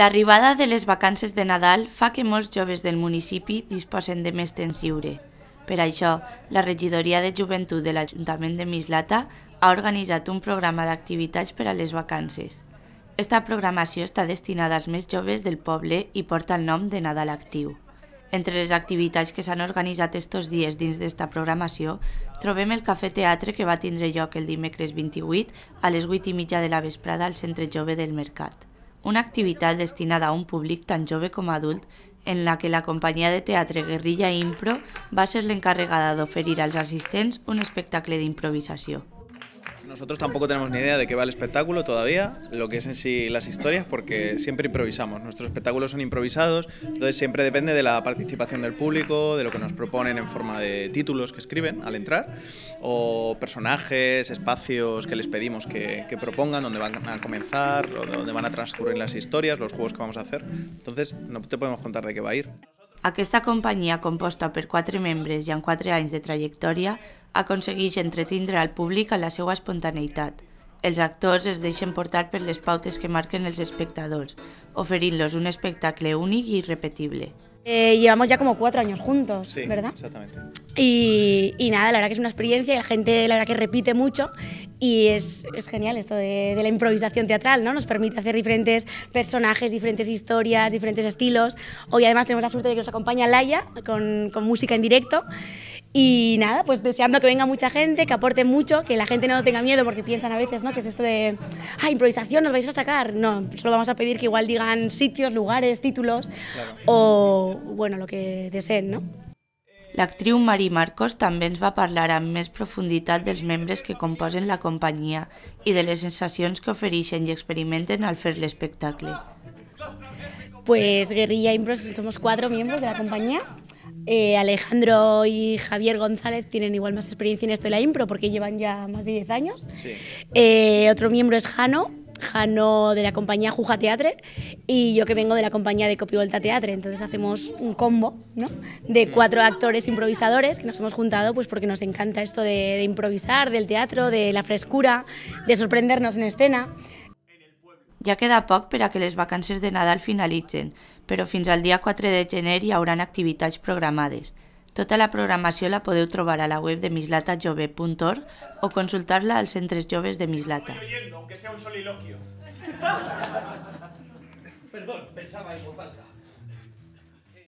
L'arribada de les vacances de Nadal fa que molts joves del municipi disposen de més temps lliure. Per això, la Regidoria de Joventut de l'Ajuntament de Mislata ha organitzat un programa d'activitats per a les vacances. Aquesta programació està destinada als més joves del poble i porta el nom de Nadal Actiu. Entre les activitats que s'han organitzat estos dies dins d'esta programació, trobem el Cafè Teatre que va tindre lloc el dimecres 28 a les 8 i mitja de la vesprada al Centre Jove del Mercat una activitat destinada a un públic tan jove com adult en la que la companyia de teatre Guerrilla Impro va ser l'encarregada d'oferir als assistents un espectacle d'improvisació. Nosotros tampoco tenemos ni idea de qué va el espectáculo todavía, lo que es en sí las historias, porque siempre improvisamos. Nuestros espectáculos son improvisados, entonces siempre depende de la participación del público, de lo que nos proponen en forma de títulos que escriben al entrar, o personajes, espacios que les pedimos que, propongan, dónde van a comenzar, dónde van a transcurrir las historias, los juegos que vamos a hacer. Entonces, no te podemos contar de qué va a ir. Aquesta companyia, composta per quatre membres i amb quatre anys de trajectòria, aconsegueix entretindre al públic a la seva espontaneïtat. Els actors es deixen portar per les pautes que marquen els espectadors, oferint-los un espectacle únic i irrepetible. Eh, llevamos ya como cuatro años juntos, sí, ¿verdad? Exactamente. Y, nada, la verdad que es una experiencia y la gente la verdad que repite mucho y es, genial esto de, la improvisación teatral, ¿no? Nos permite hacer diferentes personajes, diferentes historias, diferentes estilos. Hoy además tenemos la suerte de que nos acompaña Laia con, música en directo y nada, pues deseando que venga mucha gente, que aporte mucho, que la gente no tenga miedo porque piensan a veces, ¿no? Que es esto de, ah, improvisación, nos vais a sacar. No, solo vamos a pedir que igual digan sitios, lugares, títulos o, bueno, lo que deseen, ¿no? La actriz Mari Marcos también va va hablar más profundidad de dels membres que componen la compañía y de las sensaciones que ofrecen y experimenten al fer espectáculo. Pues Guerrilla Impro somos cuatro miembros de la compañía. Eh, Alejandro y Javier González tienen igual más experiencia en esto de la impro porque llevan ya más de 10 años. Eh, otro miembro es Jano, Jano de la compañía Juja Teatre y yo que vengo de la compañía de Copivolta Teatre. Entonces hacemos un combo de cuatro actores improvisadores que nos hemos juntado pues porque nos encanta esto de, improvisar, del teatro, de la frescura, de sorprendernos en escena. Ya queda poco para que les vacances de Nadal finalicen, pero fins al día 4 de gener y habrán actividades programades. Tota la programació la podeu trobar a la web de mislatajove.org o consultar-la als centres joves de Mislata. Oyendo, aunque sea un soliloquio. Perdón, pensaba en voz alta.